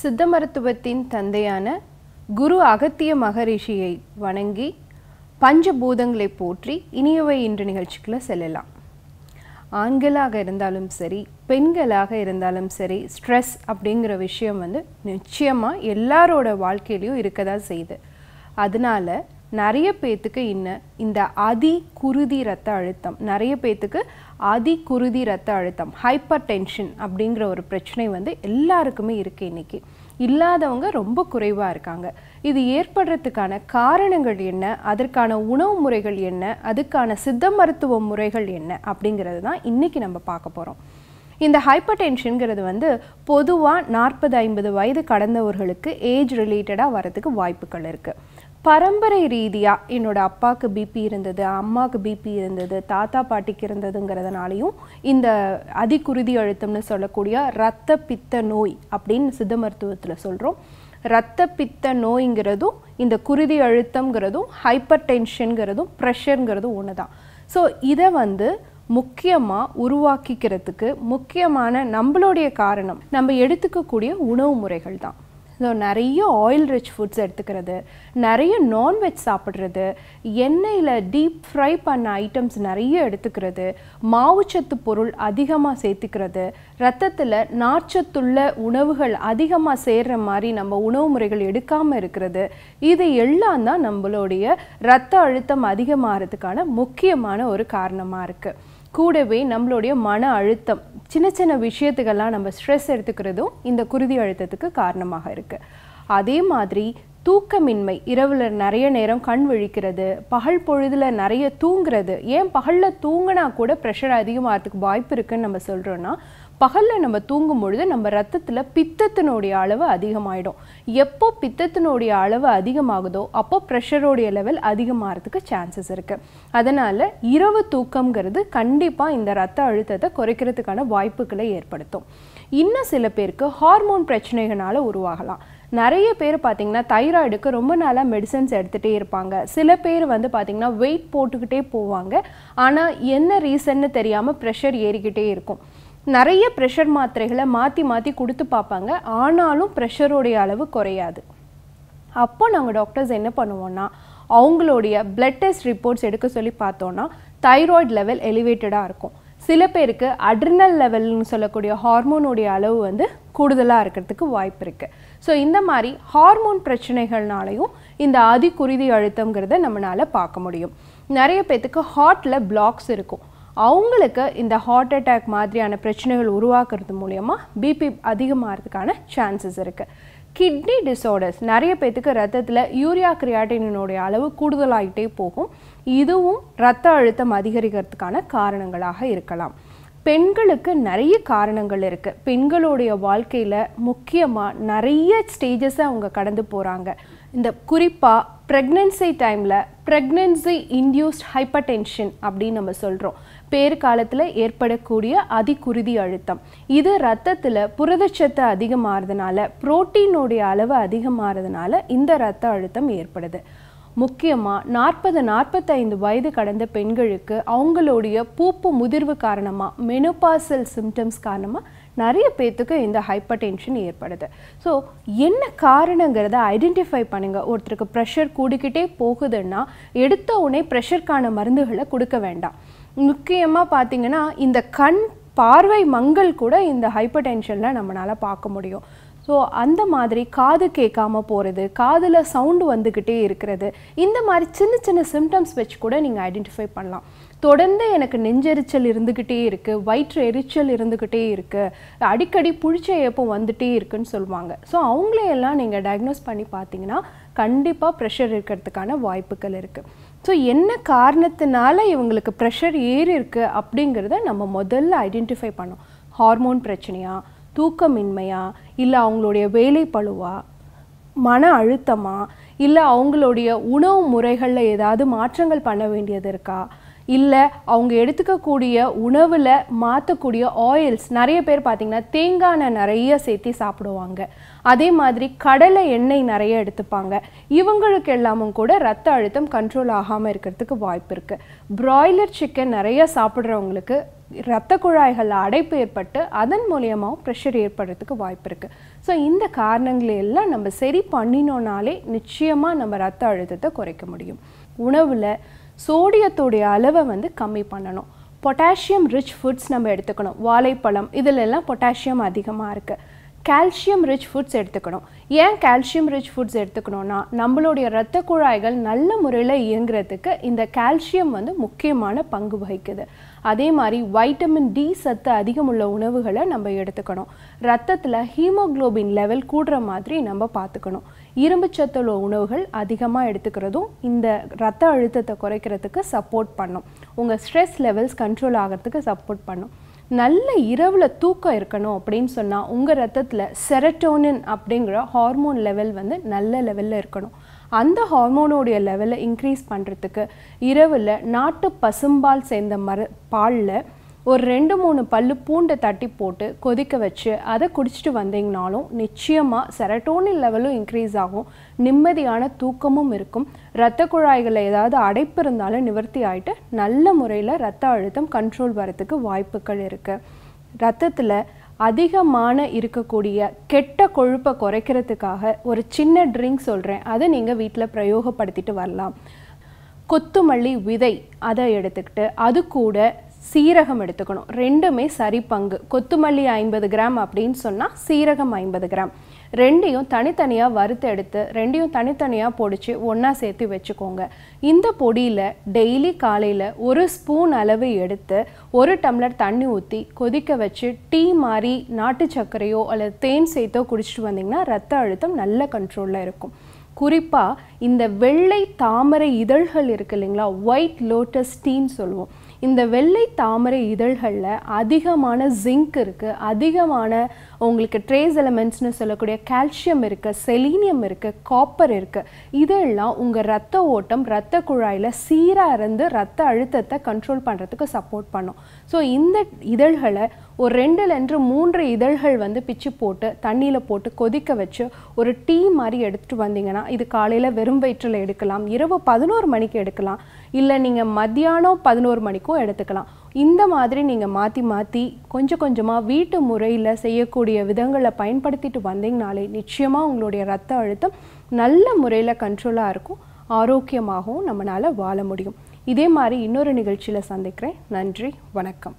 சித்த மருத்துவத்தின் தந்தையான குரு அகத்திய மகரிஷியை வணங்கி பஞ்சபூதங்களை போற்றி இனியவை இன்று நிகழ்ச்சிக்குள்ள செல்லலாம் ஆண்களாக இருந்தாலும் சரி பெண்களாக இருந்தாலும் சரி ஸ்ட்ரெஸ் அப்படிங்கிற விஷயம் வந்து நிச்சயமாக எல்லாரோட வாழ்க்கையிலையும் இருக்க தான் செய்யுது அதனால் நிறைய பேத்துக்கு இன்ன இந்த அதி குருதி ரத்த அழுத்தம் நிறைய பேத்துக்கு அதி குருதி ரத்த அழுத்தம் ஹைப்பர் டென்ஷன் அப்படிங்கிற ஒரு பிரச்சனை வந்து எல்லாருக்குமே இருக்குது இன்றைக்கி இல்லாதவங்க ரொம்ப குறைவாக இருக்காங்க இது ஏற்படுறதுக்கான காரணங்கள் என்ன அதற்கான உணவு முறைகள் என்ன அதுக்கான சித்த மருத்துவ முறைகள் என்ன அப்படிங்கிறது தான் இன்றைக்கி நம்ம பார்க்க போகிறோம் இந்த ஹைப்பர் டென்ஷனுங்கிறது வந்து பொதுவாக நாற்பது ஐம்பது வயது கடந்தவர்களுக்கு ஏஜ் ரிலேட்டடாக வரதுக்கு வாய்ப்புகள் இருக்குது பரம்பரை ரீதியாக என்னோடய அப்பாவுக்கு பிபி இருந்தது அம்மாவுக்கு பிபி இருந்தது தாத்தா பாட்டிக்கு இருந்ததுங்கிறதுனாலையும் இந்த அதிகுருதி அழுத்தம்னு சொல்லக்கூடிய இரத்த பித்த நோய் அப்படின்னு சித்த மருத்துவத்தில் சொல்கிறோம் இரத்த பித்த நோய்ங்கிறதும் இந்த குருதி அழுத்தங்கிறதும் ஹைப்பர் டென்ஷனுங்கிறதும் ப்ரெஷருங்கிறதும் ஒன்று தான் ஸோ இதை வந்து முக்கியமாக உருவாக்கிக்கிறதுக்கு முக்கியமான நம்மளுடைய காரணம் நம்ம எடுத்துக்கக்கூடிய உணவு முறைகள் தான் ஸோ நிறைய ஆயில் ரிச் ஃபுட்ஸ் எடுத்துக்கிறது நிறைய நான்வெஜ் சாப்பிட்றது எண்ணெயில் டீப் ஃப்ரை பண்ண ஐட்டம்ஸ் நிறைய எடுத்துக்கிறது மாவுச்சத்து பொருள் அதிகமாக சேர்த்துக்கிறது ரத்தத்தில் நார்ச்சத்துள்ள உணவுகள் அதிகமாக சேர்கிற மாதிரி நம்ம உணவு முறைகள் எடுக்காமல் இருக்கிறது இது எல்லாம் தான் நம்மளுடைய ரத்த அழுத்தம் அதிகமாகிறதுக்கான முக்கியமான ஒரு காரணமாக இருக்குது கூடவே நம்மளுடைய மன அழுத்தம் சின்ன சின்ன விஷயத்துக்கெல்லாம் நம்ம ஸ்ட்ரெஸ் எடுத்துக்கிறதும் இந்த குருதி அழுத்தத்துக்கு காரணமாக இருக்குது அதே மாதிரி தூக்கமின்மை இரவில் நிறைய நேரம் கண் விழிக்கிறது பகல் பொழுதில் நிறைய தூங்குறது ஏன் பகலில் தூங்கினா கூட ப்ரெஷர் அதிகமாகிறதுக்கு வாய்ப்பு இருக்குன்னு நம்ம சொல்கிறோன்னா பகலில் நம்ம தூங்கும் பொழுது நம்ம ரத்தத்தில் பித்தத்தினுடைய அளவு அதிகமாகிடும் எப்போ பித்தத்தினுடைய அளவு அதிகமாகுதோ அப்போ ப்ரெஷரோடைய லெவல் அதிகமாகிறதுக்கு சான்சஸ் இருக்குது அதனால் இரவு தூக்கம்ங்கிறது கண்டிப்பாக இந்த ரத்த அழுத்தத்தை குறைக்கிறதுக்கான வாய்ப்புகளை ஏற்படுத்தும் இன்னும் சில பேருக்கு ஹார்மோன் பிரச்சனைகளால் உருவாகலாம் நிறைய பேர் பார்த்தீங்கன்னா தைராய்டுக்கு ரொம்ப நாளாக மெடிசன்ஸ் எடுத்துகிட்டே இருப்பாங்க சில பேர் வந்து பார்த்திங்கன்னா வெயிட் போட்டுக்கிட்டே போவாங்க ஆனால் என்ன ரீசன்னு தெரியாமல் ப்ரெஷர் ஏறிக்கிட்டே இருக்கும் நிறைய ப்ரெஷர் மாத்திரைகளை மாற்றி மாற்றி கொடுத்து பார்ப்பாங்க ஆனாலும் ப்ரெஷருடைய அளவு குறையாது அப்போ நாங்கள் டாக்டர்ஸ் என்ன பண்ணுவோன்னா அவங்களுடைய பிளட் டெஸ்ட் ரிப்போர்ட்ஸ் எடுக்க சொல்லி பார்த்தோன்னா தைராய்டு லெவல் எலிவேட்டடாக இருக்கும் சில பேருக்கு அட்ரினல் லெவல்னு சொல்லக்கூடிய ஹார்மோனுடைய அளவு வந்து கூடுதலாக இருக்கிறதுக்கு வாய்ப்பு இருக்குது ஸோ இந்த மாதிரி ஹார்மோன் பிரச்சனைகள்னாலையும் இந்த அதிகுருதி அழுத்தங்கிறத நம்மளால் பார்க்க முடியும் நிறைய பேத்துக்கு ஹார்ட்டில் பிளாக்ஸ் இருக்கும் அவங்களுக்கு இந்த ஹார்ட் அட்டாக் மாதிரியான பிரச்சனைகள் உருவாக்குறது மூலயமா பிபி அதிகமாகிறதுக்கான சான்சஸ் இருக்குது கிட்னி டிசார்டர்ஸ் நிறைய பேத்துக்கு ரத்தத்தில் யூரியா கிரியாட்டினுடைய அளவு கூடுதலாகிட்டே போகும் இதுவும் ரத்த அழுத்தம் அதிகரிக்கிறதுக்கான காரணங்களாக இருக்கலாம் பெண்களுக்கு நிறைய காரணங்கள் இருக்குது பெண்களுடைய வாழ்க்கையில் முக்கியமாக நிறைய ஸ்டேஜஸை அவங்க கடந்து போகிறாங்க இந்த குறிப்பாக ப்ரெக்னென்சி டைமில் ப்ரெக்னென்சி இன்டியூஸ்ட் ஹைப்பர்டென்ஷன் அப்படின்னு நம்ம சொல்கிறோம் பேறு காலத்தில் ஏற்படக்கூடிய அதிகுருதி அழுத்தம் இது ரத்தத்தில் புரதச்சத்து அதிகமாகிறதுனால புரோட்டீனுடைய அளவு அதிகமாகிறதுனால இந்த ரத்த அழுத்தம் ஏற்படுது முக்கியமாக நாற்பது நாற்பத்தைந்து வயது கடந்த பெண்களுக்கு அவங்களுடைய பூப்பு முதிர்வு காரணமாக மெனுபாசல் சிம்டம்ஸ் காரணமாக நிறைய பேர்த்துக்கு இந்த ஹைப்பர் டென்ஷன் ஏற்படுது ஸோ என்ன காரணங்கிறத ஐடென்டிஃபை பண்ணுங்கள் ஒருத்தருக்கு ப்ரெஷர் கூடிக்கிட்டே போகுதுன்னா எடுத்த உடனே ப்ரெஷருக்கான மருந்துகளை கொடுக்க வேண்டாம் முக்கியமாக பார்த்தீங்கன்னா இந்த கண் பார்வை மங்கள் கூட இந்த ஹைப்பர் டென்ஷனில் நம்மளால் பார்க்க முடியும் ஸோ அந்த மாதிரி காது கேட்காம போகிறது காதில் சவுண்டு வந்துக்கிட்டே இருக்கிறது இந்த மாதிரி சின்ன சின்ன சிம்டம்ஸ் வச்சு கூட நீங்கள் ஐடென்டிஃபை பண்ணலாம் தொடர்ந்து எனக்கு நெஞ்செரிச்சல் இருந்துக்கிட்டே இருக்குது வயிற்று எரிச்சல் இருந்துக்கிட்டே இருக்குது அடிக்கடி புழிச்ச எப்போ வந்துகிட்டே இருக்குன்னு சொல்லுவாங்க ஸோ அவங்களையெல்லாம் நீங்கள் டயக்னோஸ் பண்ணி பார்த்தீங்கன்னா கண்டிப்பாக ப்ரெஷர் இருக்கிறதுக்கான வாய்ப்புகள் இருக்குது ஸோ என்ன காரணத்தினால இவங்களுக்கு ப்ரெஷர் ஏறி இருக்குது அப்படிங்கிறத நம்ம முதல்ல ஐடென்டிஃபை பண்ணோம் ஹார்மோன் பிரச்சனையா தூக்கமின்மையா இல்லை அவங்களுடைய வேலை பழுவா மன அழுத்தமா இல்லை அவங்களுடைய உணவு முறைகளில் ஏதாவது மாற்றங்கள் பண்ண வேண்டியது இருக்கா இல்லை அவங்க எடுத்துக்கக்கூடிய உணவில் மாற்றக்கூடிய ஆயில்ஸ் நிறைய பேர் பார்த்திங்கன்னா தேங்காய் எண்ணெய் நிறைய சேர்த்து சாப்பிடுவாங்க அதே மாதிரி கடலை எண்ணெய் நிறைய எடுத்துப்பாங்க இவங்களுக்கு எல்லாமும் கூட ரத்த அழுத்தம் கண்ட்ரோல் ஆகாமல் இருக்கிறதுக்கு வாய்ப்பு இருக்குது ப்ராய்லர் சிக்கன் நிறைய சாப்பிட்றவங்களுக்கு இரத்த குழாய்கள் அடைப்பு ஏற்பட்டு அதன் மூலியமாகவும் ப்ரெஷர் ஏற்படுறதுக்கு வாய்ப்பு இருக்குது ஸோ இந்த காரணங்களை எல்லாம் நம்ம சரி பண்ணினோனாலே நிச்சயமாக நம்ம ரத்த அழுத்தத்தை குறைக்க முடியும் உணவில் சோடியத்துடைய அளவை வந்து கம்மி பண்ணணும் பொட்டாசியம் ரிச் ஃபுட்ஸ் நம்ம எடுத்துக்கணும் வாழைப்பழம் எல்லாம் பொட்டாசியம் அதிகமாக இருக்குது கால்சியம் ரிச் ஃபுட்ஸ் எடுத்துக்கணும் ஏன் கால்சியம் ரிச் ஃபுட்ஸ் எடுத்துக்கணும்னா நம்மளுடைய இரத்த குழாய்கள் நல்ல முறையில் இயங்குறதுக்கு இந்த கால்சியம் வந்து முக்கியமான பங்கு வகிக்குது அதே மாதிரி வைட்டமின் டி சத்து அதிகமுள்ள உணவுகளை நம்ம எடுத்துக்கணும் ரத்தத்தில் ஹீமோக்ளோபின் லெவல் கூடுற மாதிரி நம்ம பார்த்துக்கணும் இரும்புச்சத்துள்ள உணவுகள் அதிகமாக எடுத்துக்கிறதும் இந்த ரத்த அழுத்தத்தை குறைக்கிறதுக்கு சப்போர்ட் பண்ணும் உங்கள் ஸ்ட்ரெஸ் லெவல்ஸ் கண்ட்ரோல் ஆகிறதுக்கு சப்போர்ட் பண்ணும் நல்ல இரவில் தூக்கம் இருக்கணும் அப்படின்னு சொன்னால் உங்கள் ரத்தத்தில் செரட்டோனின் அப்படிங்கிற ஹார்மோன் லெவல் வந்து நல்ல லெவலில் இருக்கணும் அந்த ஹார்மோனோடைய லெவலை இன்க்ரீஸ் பண்ணுறதுக்கு இரவில் நாட்டு பசும்பால் சேர்ந்த மர பாலில் ஒரு ரெண்டு மூணு பல்லு பூண்டை தட்டி போட்டு கொதிக்க வச்சு அதை குடிச்சிட்டு வந்தீங்கனாலும் நிச்சயமாக செரட்டோனின் லெவலும் இன்க்ரீஸ் ஆகும் நிம்மதியான தூக்கமும் இருக்கும் இரத்த குழாய்களில் ஏதாவது அடைப்பு இருந்தாலும் நிவர்த்தி ஆகிட்டு நல்ல முறையில் ரத்த அழுத்தம் கண்ட்ரோல் வரத்துக்கு வாய்ப்புகள் இருக்குது ரத்தத்தில் அதிகமான இருக்கக்கூடிய கெட்ட கொழுப்பை குறைக்கிறதுக்காக ஒரு சின்ன ட்ரிங்க் சொல்கிறேன் அதை நீங்கள் வீட்டில் பிரயோகப்படுத்திட்டு வரலாம் கொத்துமல்லி விதை அதை எடுத்துக்கிட்டு அது கூட சீரகம் எடுத்துக்கணும் ரெண்டுமே சரி பங்கு கொத்துமல்லி ஐம்பது கிராம் அப்படின்னு சொன்னால் சீரகம் ஐம்பது கிராம் ரெண்டையும் தனித்தனியாக வறுத்து எடுத்து ரெண்டையும் தனித்தனியாக பொடிச்சு ஒன்றா சேர்த்து வச்சுக்கோங்க இந்த பொடியில் டெய்லி காலையில் ஒரு ஸ்பூன் அளவு எடுத்து ஒரு டம்ளர் தண்ணி ஊற்றி கொதிக்க வச்சு டீ மாதிரி நாட்டு சர்க்கரையோ அல்லது தேன் சேர்த்தோ குடிச்சிட்டு வந்தீங்கன்னா ரத்த அழுத்தம் நல்ல கண்ட்ரோலில் இருக்கும் குறிப்பாக இந்த வெள்ளை தாமரை இதழ்கள் இருக்கு இல்லைங்களா ஒயிட் லோட்டஸ் டீன்னு சொல்லுவோம் இந்த வெள்ளை தாமரை இதழ்களில் அதிகமான ஜிங்க் இருக்குது அதிகமான உங்களுக்கு ட்ரேஸ் எலமெண்ட்ஸ்னு சொல்லக்கூடிய கால்சியம் இருக்குது செலீனியம் இருக்குது காப்பர் இருக்குது இதெல்லாம் உங்கள் ரத்த ஓட்டம் ரத்த குழாயில் சீராக இருந்து ரத்த அழுத்தத்தை கண்ட்ரோல் பண்ணுறதுக்கு சப்போர்ட் பண்ணும் ஸோ இந்த இதழ்களை ஒரு ரெண்டுலேருந்து மூன்று இதழ்கள் வந்து பிச்சு போட்டு தண்ணியில் போட்டு கொதிக்க வச்சு ஒரு டீ மாதிரி எடுத்துகிட்டு வந்தீங்கன்னா இது காலையில் வெறும் வயிற்றில் எடுக்கலாம் இரவு பதினோரு மணிக்கு எடுக்கலாம் இல்லை நீங்கள் மத்தியானம் பதினோரு மணிக்கும் எடுத்துக்கலாம் இந்த மாதிரி நீங்கள் மாற்றி மாற்றி கொஞ்சம் கொஞ்சமாக வீட்டு முறையில் செய்யக்கூடிய விதங்களை பயன்படுத்திட்டு வந்தீங்கனாலே நிச்சயமாக உங்களுடைய ரத்த அழுத்தம் நல்ல முறையில் கண்ட்ரோலாக இருக்கும் ஆரோக்கியமாகவும் நம்மளால் வாழ முடியும் இதே மாதிரி இன்னொரு நிகழ்ச்சியில் சந்திக்கிறேன் நன்றி வணக்கம்